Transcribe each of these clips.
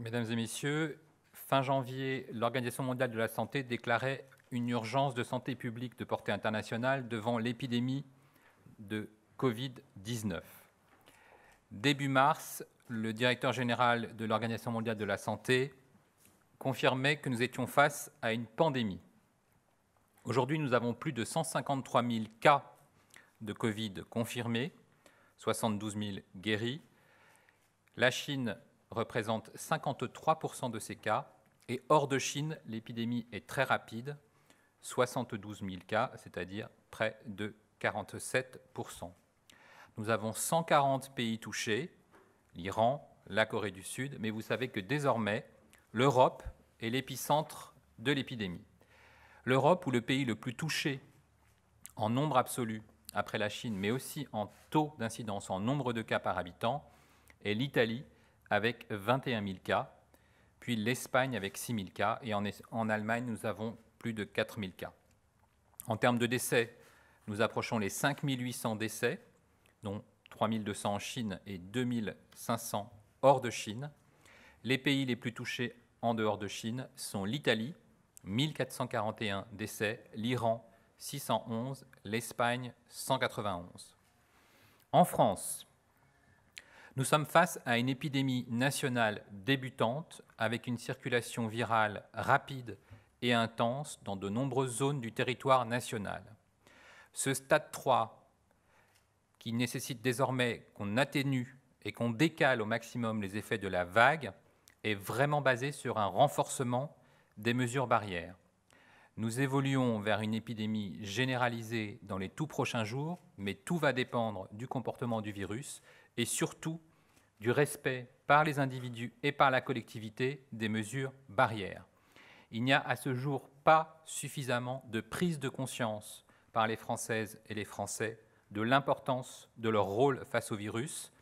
Mesdames et messieurs, fin janvier, l'Organisation mondiale de la santé déclarait une urgence de santé publique de portée internationale devant l'épidémie de Covid-19. Début mars, le directeur général de l'Organisation mondiale de la santé confirmait que nous étions face à une pandémie. Aujourd'hui, nous avons plus de 153 000 cas de Covid confirmés, 72 000 guéris. La Chine représente 53% de ces cas, et hors de Chine, l'épidémie est très rapide, 72 000 cas, c'est-à-dire près de 47%. Nous avons 140 pays touchés, l'Iran, la Corée du Sud, mais vous savez que désormais, l'Europe est l'épicentre de l'épidémie. L'Europe, ou le pays le plus touché en nombre absolu après la Chine, mais aussi en taux d'incidence, en nombre de cas par habitant, est l'Italie, avec 21 000 cas, puis l'Espagne avec 6 000 cas, et en, en Allemagne, nous avons plus de 4 000 cas. En termes de décès, nous approchons les 5 800 décès, dont 3 200 en Chine et 2 500 hors de Chine. Les pays les plus touchés en dehors de Chine sont l'Italie, 1441 décès, l'Iran, 611, l'Espagne, 191. En France, nous sommes face à une épidémie nationale débutante avec une circulation virale rapide et intense dans de nombreuses zones du territoire national. Ce stade 3, qui nécessite désormais qu'on atténue et qu'on décale au maximum les effets de la vague, est vraiment basé sur un renforcement des mesures barrières. Nous évoluons vers une épidémie généralisée dans les tout prochains jours, mais tout va dépendre du comportement du virus et surtout du respect par les individus et par la collectivité des mesures barrières. Il n'y a à ce jour pas suffisamment de prise de conscience par les Françaises et les Français de l'importance de leur rôle face au virus.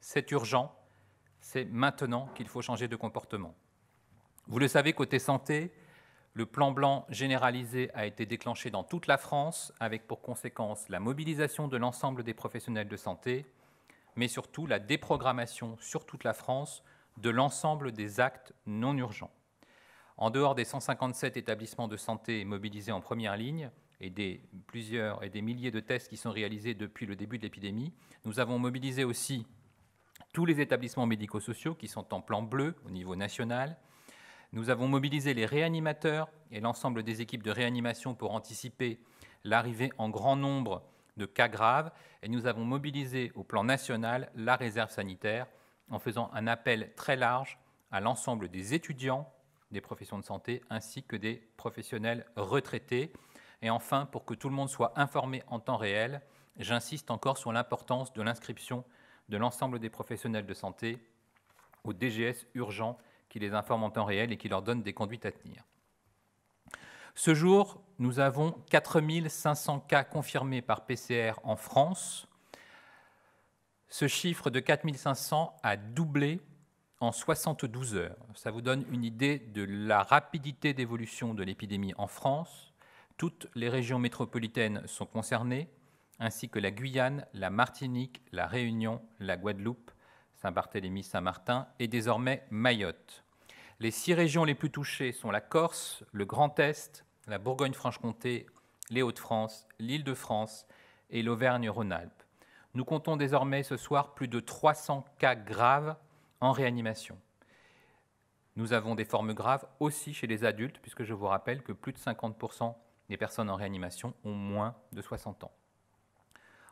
C'est urgent, c'est maintenant qu'il faut changer de comportement. Vous le savez, côté santé, le plan blanc généralisé a été déclenché dans toute la France avec pour conséquence la mobilisation de l'ensemble des professionnels de santé, mais surtout la déprogrammation sur toute la France de l'ensemble des actes non urgents. En dehors des 157 établissements de santé mobilisés en première ligne et des plusieurs et des milliers de tests qui sont réalisés depuis le début de l'épidémie, nous avons mobilisé aussi tous les établissements médico-sociaux qui sont en plan bleu au niveau national. Nous avons mobilisé les réanimateurs et l'ensemble des équipes de réanimation pour anticiper l'arrivée en grand nombre de cas graves et nous avons mobilisé au plan national la réserve sanitaire en faisant un appel très large à l'ensemble des étudiants des professions de santé ainsi que des professionnels retraités. Et enfin, pour que tout le monde soit informé en temps réel, j'insiste encore sur l'importance de l'inscription de l'ensemble des professionnels de santé au DGS urgent qui les informe en temps réel et qui leur donne des conduites à tenir. Ce jour, nous avons 4500 cas confirmés par PCR en France. Ce chiffre de 4500 a doublé en 72 heures. Ça vous donne une idée de la rapidité d'évolution de l'épidémie en France. Toutes les régions métropolitaines sont concernées, ainsi que la Guyane, la Martinique, la Réunion, la Guadeloupe, Saint-Barthélemy, Saint-Martin et désormais Mayotte. Les six régions les plus touchées sont la Corse, le Grand Est, la Bourgogne-Franche-Comté, les Hauts-de-France, l'Île-de-France et l'Auvergne-Rhône-Alpes. Nous comptons désormais ce soir plus de 300 cas graves en réanimation. Nous avons des formes graves aussi chez les adultes, puisque je vous rappelle que plus de 50% des personnes en réanimation ont moins de 60 ans.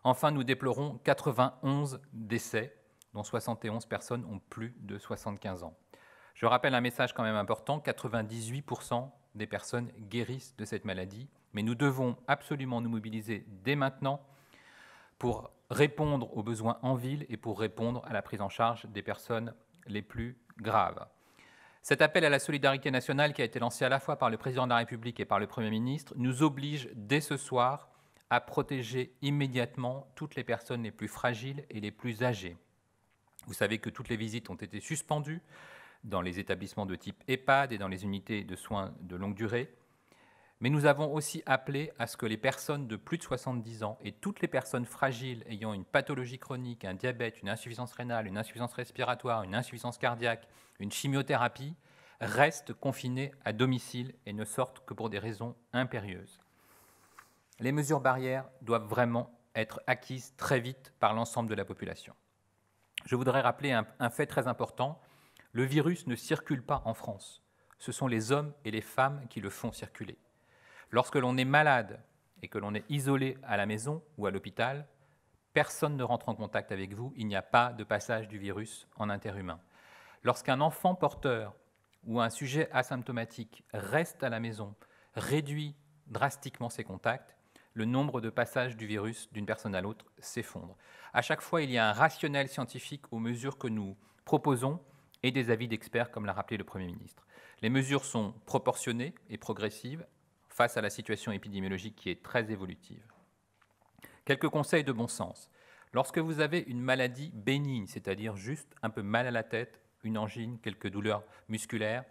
Enfin, nous déplorons 91 décès, dont 71 personnes ont plus de 75 ans. Je rappelle un message quand même important, 98% des personnes guérissent de cette maladie, mais nous devons absolument nous mobiliser dès maintenant pour répondre aux besoins en ville et pour répondre à la prise en charge des personnes les plus graves. Cet appel à la solidarité nationale qui a été lancé à la fois par le président de la République et par le Premier ministre nous oblige dès ce soir à protéger immédiatement toutes les personnes les plus fragiles et les plus âgées. Vous savez que toutes les visites ont été suspendues, dans les établissements de type EHPAD et dans les unités de soins de longue durée. Mais nous avons aussi appelé à ce que les personnes de plus de 70 ans et toutes les personnes fragiles ayant une pathologie chronique, un diabète, une insuffisance rénale, une insuffisance respiratoire, une insuffisance cardiaque, une chimiothérapie, restent confinées à domicile et ne sortent que pour des raisons impérieuses. Les mesures barrières doivent vraiment être acquises très vite par l'ensemble de la population. Je voudrais rappeler un, un fait très important, le virus ne circule pas en France. Ce sont les hommes et les femmes qui le font circuler. Lorsque l'on est malade et que l'on est isolé à la maison ou à l'hôpital, personne ne rentre en contact avec vous, il n'y a pas de passage du virus en interhumain. Lorsqu'un enfant porteur ou un sujet asymptomatique reste à la maison, réduit drastiquement ses contacts, le nombre de passages du virus d'une personne à l'autre s'effondre. À chaque fois, il y a un rationnel scientifique aux mesures que nous proposons et des avis d'experts, comme l'a rappelé le Premier ministre. Les mesures sont proportionnées et progressives face à la situation épidémiologique qui est très évolutive. Quelques conseils de bon sens. Lorsque vous avez une maladie bénigne, c'est-à-dire juste un peu mal à la tête, une angine, quelques douleurs musculaires,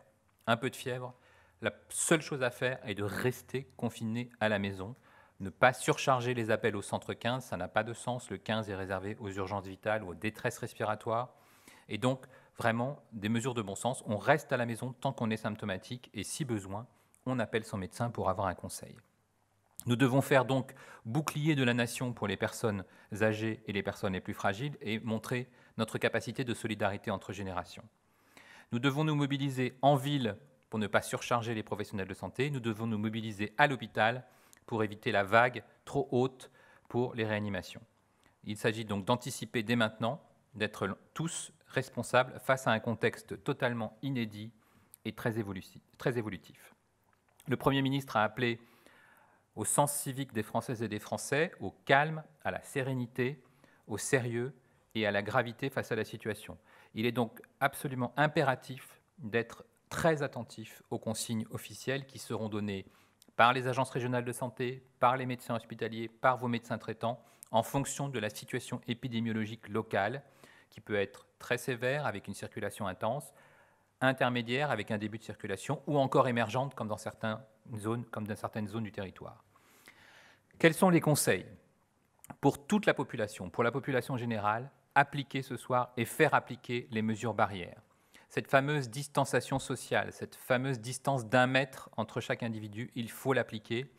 un peu de fièvre, la seule chose à faire est de rester confiné à la maison. Ne pas surcharger les appels au centre 15, ça n'a pas de sens. Le 15 est réservé aux urgences vitales ou aux détresses respiratoires. Et donc, vraiment des mesures de bon sens. On reste à la maison tant qu'on est symptomatique et si besoin, on appelle son médecin pour avoir un conseil. Nous devons faire donc bouclier de la nation pour les personnes âgées et les personnes les plus fragiles et montrer notre capacité de solidarité entre générations. Nous devons nous mobiliser en ville pour ne pas surcharger les professionnels de santé. Nous devons nous mobiliser à l'hôpital pour éviter la vague trop haute pour les réanimations. Il s'agit donc d'anticiper dès maintenant, d'être tous responsable face à un contexte totalement inédit et très, évolutif. Le Premier ministre a appelé au sens civique des Françaises et des Français, au calme, à la sérénité, au sérieux et à la gravité face à la situation. Il est donc absolument impératif d'être très attentif aux consignes officielles qui seront données par les agences régionales de santé, par les médecins hospitaliers, par vos médecins traitants, en fonction de la situation épidémiologique locale qui peut être très sévère avec une circulation intense, intermédiaire avec un début de circulation ou encore émergente comme dans certaines zones, comme dans certaines zones du territoire. Quels sont les conseils pour toute la population, pour la population générale, appliquer ce soir et faire appliquer les mesures barrières Cette fameuse distanciation sociale, cette fameuse distance d'un mètre entre chaque individu, il faut l'appliquer,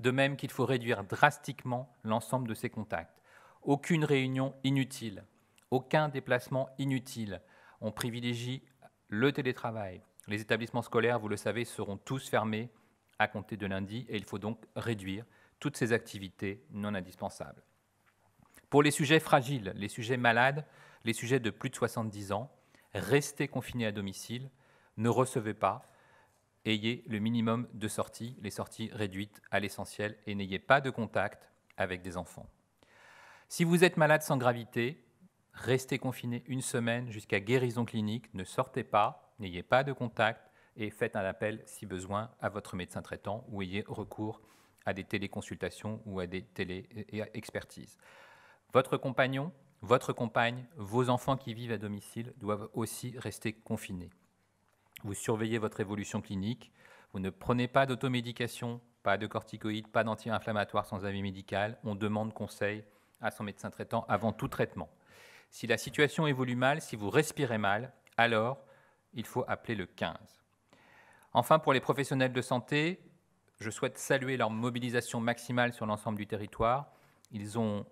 de même qu'il faut réduire drastiquement l'ensemble de ses contacts. Aucune réunion inutile, aucun déplacement inutile. On privilégie le télétravail. Les établissements scolaires, vous le savez, seront tous fermés à compter de lundi et il faut donc réduire toutes ces activités non indispensables. Pour les sujets fragiles, les sujets malades, les sujets de plus de 70 ans, restez confinés à domicile, ne recevez pas, ayez le minimum de sorties, les sorties réduites à l'essentiel et n'ayez pas de contact avec des enfants. Si vous êtes malade sans gravité, Restez confiné une semaine jusqu'à guérison clinique, ne sortez pas, n'ayez pas de contact et faites un appel si besoin à votre médecin traitant ou ayez recours à des téléconsultations ou à des télé-expertises. Votre compagnon, votre compagne, vos enfants qui vivent à domicile doivent aussi rester confinés. Vous surveillez votre évolution clinique, vous ne prenez pas d'automédication, pas de corticoïdes, pas d'anti-inflammatoires sans avis médical, on demande conseil à son médecin traitant avant tout traitement. Si la situation évolue mal, si vous respirez mal, alors il faut appeler le 15. Enfin, pour les professionnels de santé, je souhaite saluer leur mobilisation maximale sur l'ensemble du territoire. Ils ont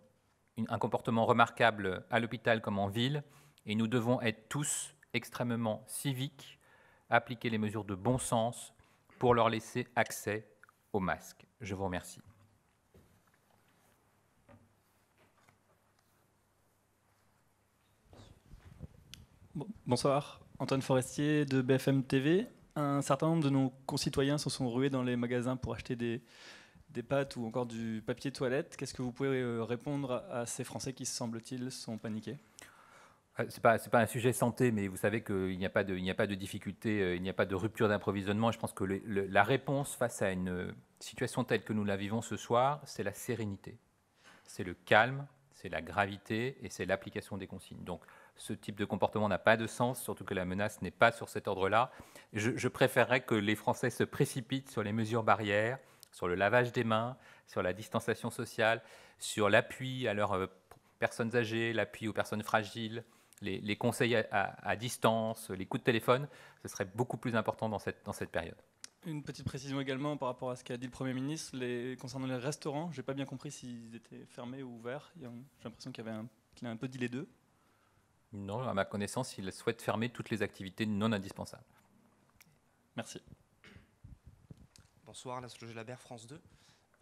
un comportement remarquable à l'hôpital comme en ville, et nous devons être tous extrêmement civiques, appliquer les mesures de bon sens pour leur laisser accès aux masques. Je vous remercie. Bonsoir, Antoine Forestier de BFM TV. Un certain nombre de nos concitoyens se sont rués dans les magasins pour acheter des, pâtes ou encore du papier toilette. Qu'est-ce que vous pouvez euh, répondre à ces Français qui, semble-t-il, sont paniqués euh, c'est pas pas un sujet santé, mais vous savez qu'il n'y a pas de il a pas de difficulté, euh, il n'y a pas de rupture d'approvisionnement. Je pense que la réponse face à une situation telle que nous la vivons ce soir, c'est la sérénité, c'est le calme, c'est la gravité et c'est l'application des consignes. Donc ce type de comportement n'a pas de sens, surtout que la menace n'est pas sur cet ordre-là. Je, préférerais que les Français se précipitent sur les mesures barrières, sur le lavage des mains, sur la distanciation sociale, sur l'appui à leurs euh, personnes âgées, l'appui aux personnes fragiles, les, conseils à, distance, les coups de téléphone. Ce serait beaucoup plus important dans cette, dans cette période. Une petite précision également par rapport à ce qu'a dit le Premier ministre les, concernant les restaurants. Je n'ai pas bien compris s'ils étaient fermés ou ouverts. J'ai l'impression qu'il avait un, qu'il a un peu dit les deux. Non, à ma connaissance, il souhaite fermer toutes les activités non indispensables. Merci. Bonsoir, la Roger labère France 2.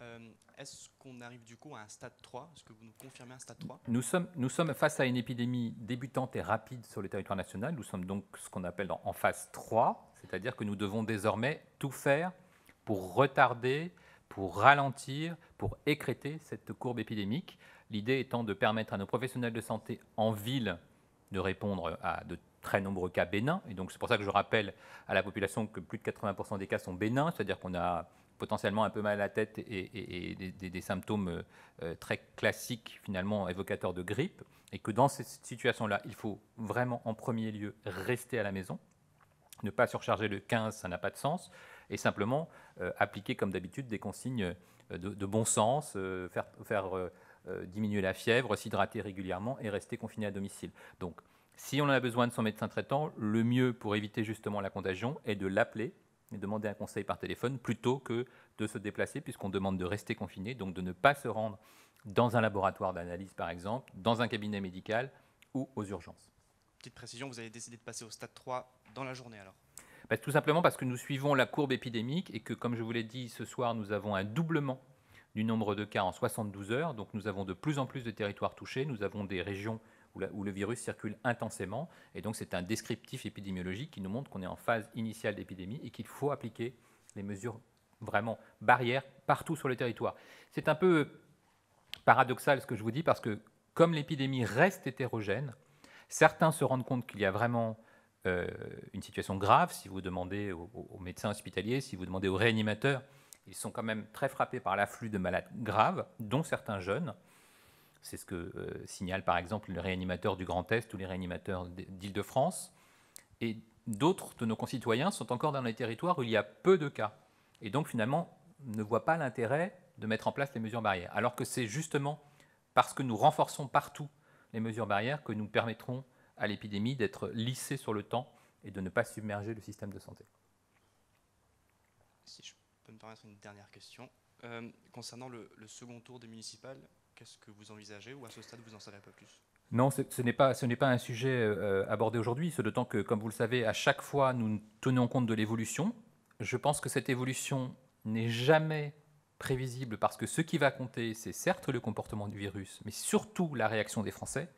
Euh, est-ce qu'on arrive du coup à un stade 3 Est-ce que vous nous confirmez un stade 3 nous sommes, nous sommes face à une épidémie débutante et rapide sur le territoire national. Nous sommes donc ce qu'on appelle en phase 3, c'est-à-dire que nous devons désormais tout faire pour retarder, pour ralentir, pour écréter cette courbe épidémique. L'idée étant de permettre à nos professionnels de santé en ville de répondre à de très nombreux cas bénins. Et donc c'est pour ça que je rappelle à la population que plus de 80% des cas sont bénins, c'est-à-dire qu'on a potentiellement un peu mal à la tête et, des, symptômes euh, très classiques, finalement, évocateurs de grippe, et que dans cette situation-là, il faut vraiment, en premier lieu, rester à la maison, ne pas surcharger le 15, ça n'a pas de sens, et simplement euh, appliquer, comme d'habitude, des consignes euh, de, bon sens, faire, faire euh, diminuer la fièvre, s'hydrater régulièrement et rester confiné à domicile. Donc, si on a besoin de son médecin traitant, le mieux pour éviter justement la contagion est de l'appeler et demander un conseil par téléphone plutôt que de se déplacer, puisqu'on demande de rester confiné, donc de ne pas se rendre dans un laboratoire d'analyse, par exemple, dans un cabinet médical ou aux urgences. Petite précision, vous avez décidé de passer au stade 3 dans la journée alors bah, Tout simplement parce que nous suivons la courbe épidémique et que, comme je vous l'ai dit ce soir, nous avons un doublement du nombre de cas en 72 heures. Donc nous avons de plus en plus de territoires touchés, nous avons des régions où, le virus circule intensément. Et donc c'est un descriptif épidémiologique qui nous montre qu'on est en phase initiale d'épidémie et qu'il faut appliquer les mesures vraiment barrières partout sur le territoire. C'est un peu paradoxal ce que je vous dis parce que comme l'épidémie reste hétérogène, certains se rendent compte qu'il y a vraiment euh, une situation grave. Si vous demandez aux médecins hospitaliers, si vous demandez aux réanimateurs, ils sont quand même très frappés par l'afflux de malades graves, dont certains jeunes. C'est ce que signalent, euh, signale par exemple le réanimateur du Grand Est ou les réanimateurs d'Île-de-France. Et d'autres de nos concitoyens sont encore dans les territoires où il y a peu de cas. Et donc finalement, ne voient pas l'intérêt de mettre en place les mesures barrières. Alors que c'est justement parce que nous renforçons partout les mesures barrières que nous permettrons à l'épidémie d'être lissée sur le temps et de ne pas submerger le système de santé. Si je permettre une dernière question. Euh, concernant le, second tour des municipales, qu'est-ce que vous envisagez ou à ce stade vous en savez un peu plus non, ce, n'est pas, ce pas un sujet euh, abordé aujourd'hui, ce d'autant que, comme vous le savez, à chaque fois, nous tenons compte de l'évolution. Je pense que cette évolution n'est jamais prévisible parce que ce qui va compter, c'est certes le comportement du virus, mais surtout la réaction des Français.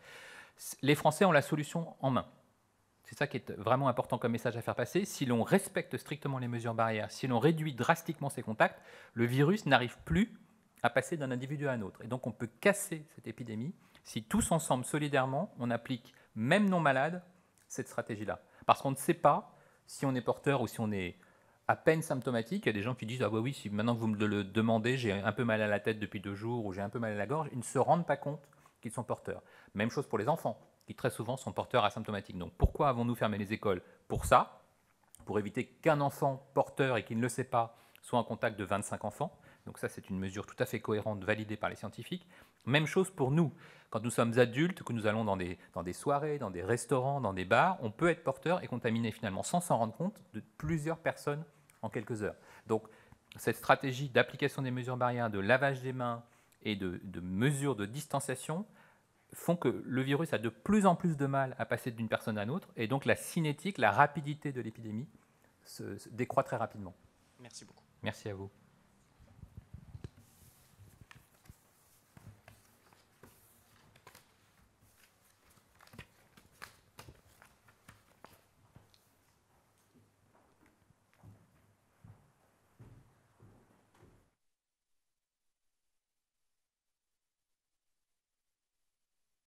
Les Français ont la solution en main. C'est ça qui est vraiment important comme message à faire passer. Si l'on respecte strictement les mesures barrières, si l'on réduit drastiquement ses contacts, le virus n'arrive plus à passer d'un individu à un autre. Et donc on peut casser cette épidémie si tous ensemble, solidairement, on applique, même non malade, cette stratégie-là. Parce qu'on ne sait pas si on est porteur ou si on est à peine symptomatique. Il y a des gens qui disent Ah, oui, si maintenant que vous me le demandez, j'ai un peu mal à la tête depuis deux jours ou j'ai un peu mal à la gorge. Ils ne se rendent pas compte qu'ils sont porteurs. Même chose pour les enfants qui très souvent sont porteurs asymptomatiques. Donc pourquoi avons-nous fermé les écoles Pour ça, pour éviter qu'un enfant porteur et qui ne le sait pas soit en contact de 25 enfants. Donc ça, c'est une mesure tout à fait cohérente, validée par les scientifiques. Même chose pour nous. Quand nous sommes adultes, que nous allons dans des, dans des soirées, dans des restaurants, dans des bars, on peut être porteur et contaminer finalement, sans s'en rendre compte, de plusieurs personnes en quelques heures. Donc cette stratégie d'application des mesures barrières, de lavage des mains et de, de mesures de distanciation, font que le virus a de plus en plus de mal à passer d'une personne à une autre, et donc la cinétique, la rapidité de l'épidémie décroît très rapidement. Merci beaucoup. Merci à vous.